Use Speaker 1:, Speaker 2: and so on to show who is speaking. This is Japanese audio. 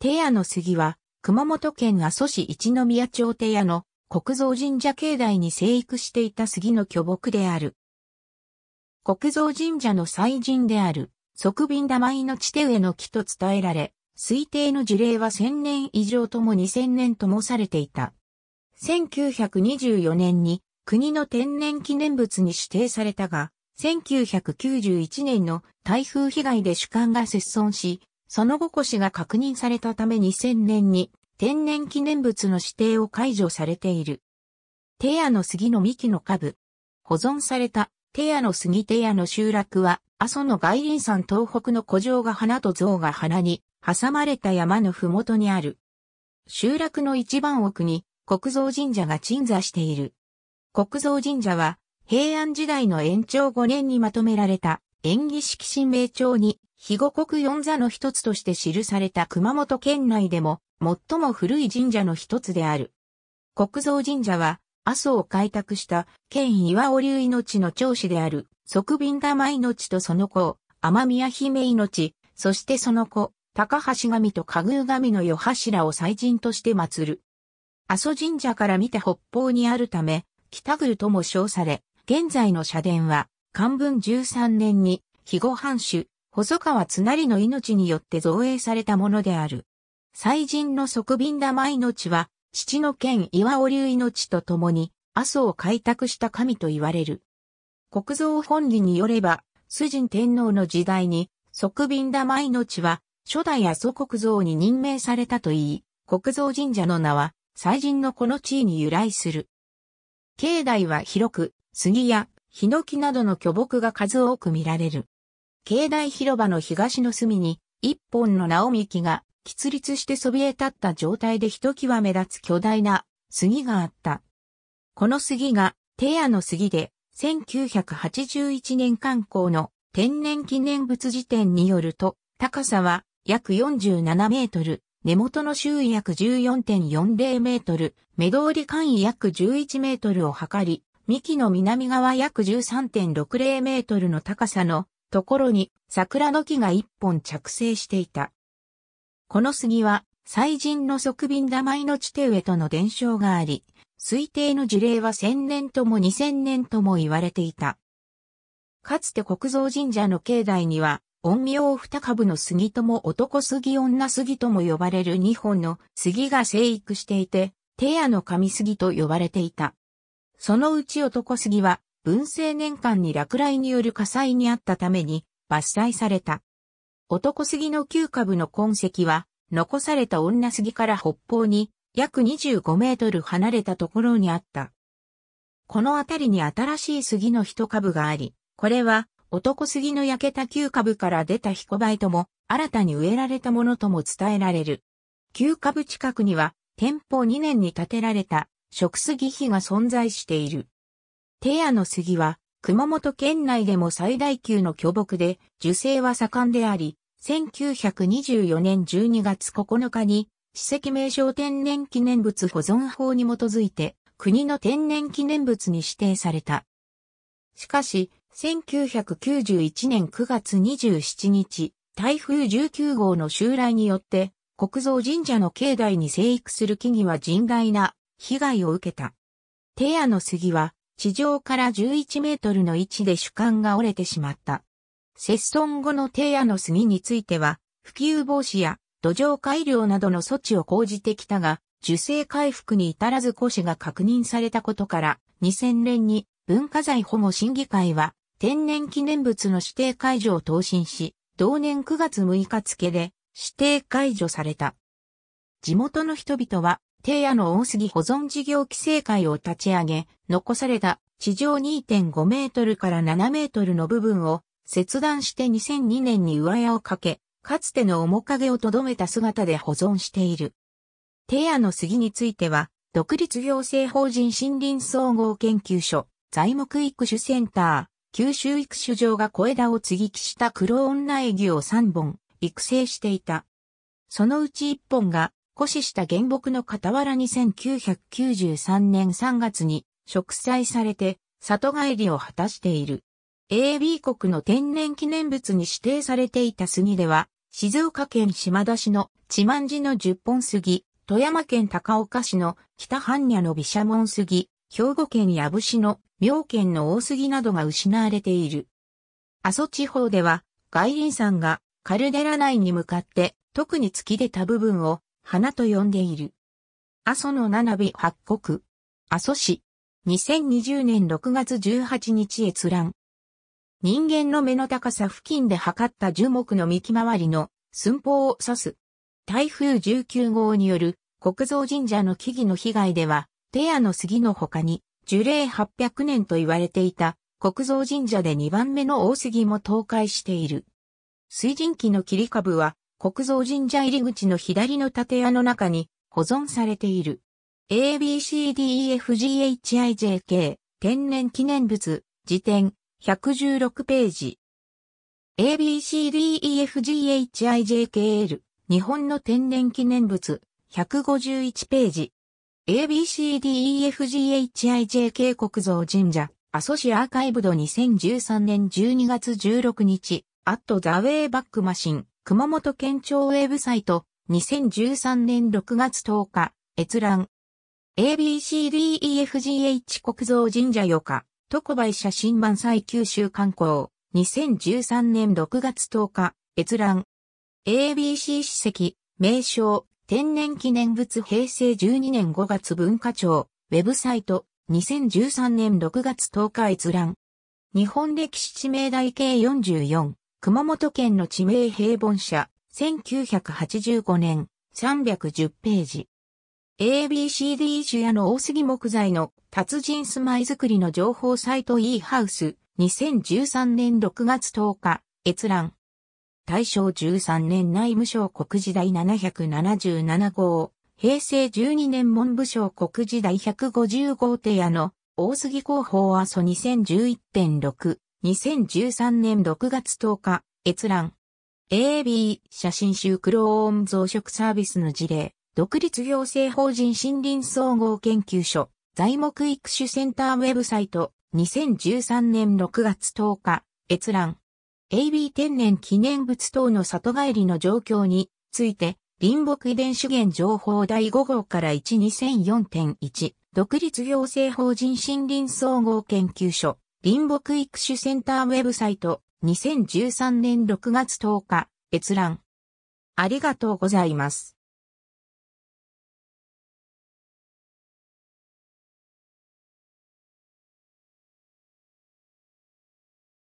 Speaker 1: 手屋の杉は、熊本県阿蘇市一宮町手屋の国造神社境内に生育していた杉の巨木である。国造神社の祭神である、側便玉井の地手上の木と伝えられ、推定の樹齢は1000年以上とも2000年ともされていた。1924年に国の天然記念物に指定されたが、1991年の台風被害で主幹が切損し、その後しが確認されたため2000年に天然記念物の指定を解除されている。テヤの杉の幹の下部。保存されたテヤの杉テヤの集落は、阿蘇の外輪山東北の古城が花と像が花に挟まれた山のふもとにある。集落の一番奥に国蔵神社が鎮座している。国蔵神社は平安時代の延長5年にまとめられた縁起式神明帳に肥後国四座の一つとして記された熊本県内でも最も古い神社の一つである。国蔵神社は阿蘇を開拓した県岩尾流命の長子である側瓶玉命とその子、天宮姫命、そしてその子、高橋神と加宮神の夜柱を祭神として祀る。阿蘇神社から見て北方にあるため、北宮とも称され、現在の社殿は、漢文13年に、肥後藩主、細川津成の命によって造営されたものである。祭神の側便玉命は、父の剣岩尾流命と共に、阿蘇を開拓した神と言われる。国蔵本理によれば、崇神天皇の時代に、側便玉命は、初代阿蘇国蔵に任命されたといい、国蔵神社の名は、祭神のこの地位に由来する。境内は広く、杉や、ヒノキなどの巨木が数多く見られる。境内広場の東の隅に、一本の直幹が、喫立してそびえ立った状態で一際目立つ巨大な杉があった。この杉が、テヤの杉で、1981年刊行の天然記念物辞典によると、高さは約47メートル、根元の周囲約14.40メートル、目通り間位約11メートルを測り、幹の南側約13.60メートルの高さのところに桜の木が一本着生していた。この杉は、祭神の側便玉井の地手上との伝承があり、推定の樹齢は千年とも二千年とも言われていた。かつて国蔵神社の境内には、陰陽二株の杉とも男杉女杉とも呼ばれる二本の杉が生育していて、手屋の神杉と呼ばれていた。そのうち男杉は文政年間に落雷による火災にあったために伐採された。男杉の9株の痕跡は、残された女杉から北方に約25メートル離れたところにあった。この辺りに新しい杉の一株があり、これは男杉の焼けた9株から出た彦梅とも新たに植えられたものとも伝えられる。9株近くには店舗2年に建てられた食杉碑が存在している。テアの杉は、熊本県内でも最大級の巨木で、樹勢は盛んであり、1924年12月9日に、史跡名称天然記念物保存法に基づいて、国の天然記念物に指定された。しかし、1991年9月27日、台風19号の襲来によって、国蔵神社の境内に生育する木々は甚大な被害を受けた。テアの杉は地上から11メートルの位置で主観が折れてしまった。接損後の低野の杉については、普及防止や土壌改良などの措置を講じてきたが、受精回復に至らず古死が確認されたことから、2000年に文化財保護審議会は天然記念物の指定解除を答申し、同年9月6日付で指定解除された。地元の人々は定野の大杉保存事業規制会を立ち上げ、残された地上2.5メートルから7メートルの部分を切断して2002年に上屋をかけ、かつての面影をとどめた姿で保存している。定野の杉については、独立行政法人森林総合研究所、材木育種センター、九州育種場が小枝を継ぎ木した黒女エギを3本育成していた。そのうち1本が古死した原木の傍らに1993年3月に植栽されて里帰りを果たしている。AB 国の天然記念物に指定されていた杉では、静岡県島田市の千万寺の十本杉、富山県高岡市の北半夜の毘沙門杉、兵庫県矢部市の妙見の大杉などが失われている。阿蘇地方では、外輪山がカルデラ内に向かって特に突き出た部分を花と呼んでいる。阿蘇の七尾八国。阿蘇市。2020年6月18日閲覧。人間の目の高さ付近で測った樹木の幹回りの寸法を指す。台風19号による国蔵神社の木々の被害では、手ヤの杉の他に樹齢800年と言われていた国蔵神社で2番目の大杉も倒壊している。水神器の切り株は国蔵神社入り口の左の建屋の中に保存されている。ABCDEFGHIJK 天然記念物辞典116ページ。ABCDEFGHIJKL 日本の天然記念物151ページ。ABCDEFGHIJK 国蔵神社アソシアーカイブド2013年12月16日アットザウェイバックマシン熊本県庁ウェブサイト、2013年6月10日、閲覧。ABCDEFGH 国造神社よか、特売写真版最九州観光、2013年6月10日、閲覧。ABC 史跡、名称、天然記念物平成12年5月文化庁、ウェブサイト、2013年6月10日閲覧。日本歴史地名台計44、熊本県の地名平凡社、1985年、310ページ。ABCD 主屋の大杉木材の達人住まいづくりの情報サイト e ハウス2013年6月10日閲覧大正13年内務省国時代777号平成12年文部省国時代150号提屋の大杉広報阿蘇2011.6 2013年6月10日、閲覧。AB 写真集クローン増殖サービスの事例、独立行政法人森林総合研究所、材木育種センターウェブサイト、2013年6月10日、閲覧。AB 天然記念物等の里帰りの状況について、林木遺伝資源情報第5号から12004.1、独立行政法人森林総合研究所、林木育種センターウェブサイト、2013年6月10日、閲覧。ありがとうございます。